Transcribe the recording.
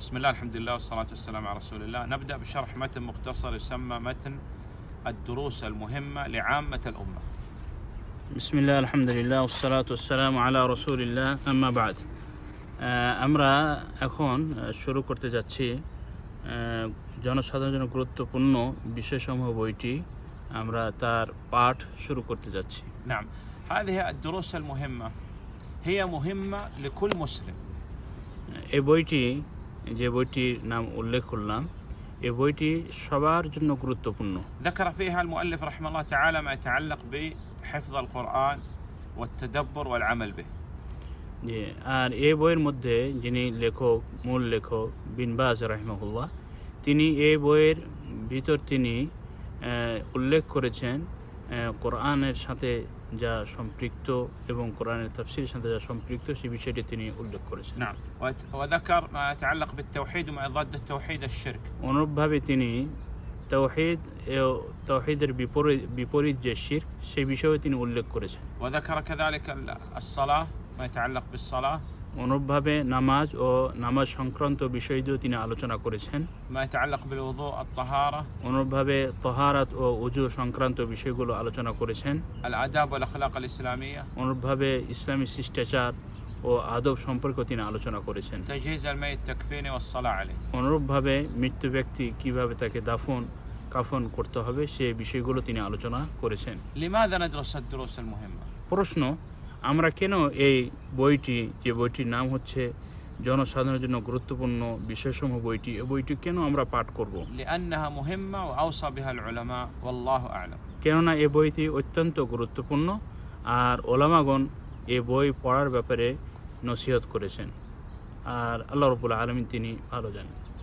بسم الله الحمد لله والصلاة والسلام على رسول الله نبدأ بشرح متن مختصر يسمى متن الدروس المهمة لعامة الأمة بسم الله الحمد لله والصلاة والسلام على رسول الله أما بعد আমরা آه، এখন শুরু آه، করতে যাচ্ছি آه، জনসাধারণের জন্য গুরুত্বপূর্ণ বিষয়সমূহ বইটি আমরা তার পাঠ শুরু করতে যাচ্ছি نعم هذه الدروس المهمة هي مهمة لكل مسلم এই বইটি যে বইটির নাম উল্লেখ করলাম এই বইটি সবার জন্য গুরুত্বপূর্ণ ذكر فيها المؤلف رحمه الله تعالى ما يتعلق بحفظ القرآن والتدبر والعمل به জি আর এই বইয়ের মধ্যে যিনি লেখক মূল লেখক বিন বিনবাজ রহমাহুল্লাহ তিনি এই বইয়ের ভিতর তিনি উল্লেখ করেছেন কোরআনের সাথে যা সম্পৃক্ত এবং কোরআনের তাফসীরের সাথে যা সম্পৃক্ত সেই বিষয়টি তিনি উল্লেখ করেছেন না وذكر ما يتعلق بالتوحيد وما ضد التوحيد الشرك অনুরূপভাবে তিনি তাওহীদ তাওহীদের বিপরীত যে শিরক সেই বিষয়ে তিনি উল্লেখ করেছেন অনুরূপভাবে নামাজ ও নামাজ সংক্রান্ত বিষয় তিনি আলোচনা করেছেন অনুরূপভাবে তহারাত ও উজু সংক্রান্ত বিষয়গুলো আলোচনা করেছেন অনুরূপভাবে ইসলামী শিষ্টাচার ও আদব সম্পর্কে তিনি আলোচনা করেছেন অনুরূপভাবে মৃত্যু ব্যক্তি কিভাবে তাকে দাফন কাফন করতে হবে সে বিষয়গুলো তিনি আলোচনা করেছেন প্রশ্ন আমরা কেন এই বইটি যে বইটির নাম হচ্ছে জনসাধারণের জন্য গুরুত্বপূর্ণ বিষয়সমূহ বইটি এই বইটি কেন আমরা পাঠ করব কেননা এই বইটি অত্যন্ত গুরুত্বপূর্ণ আর ওলামাগণ এ বই পড়ার ব্যাপারে নসিহত করেছেন আর আল্লাহ রবুল্লা আলমী তিনি ভালো জানেন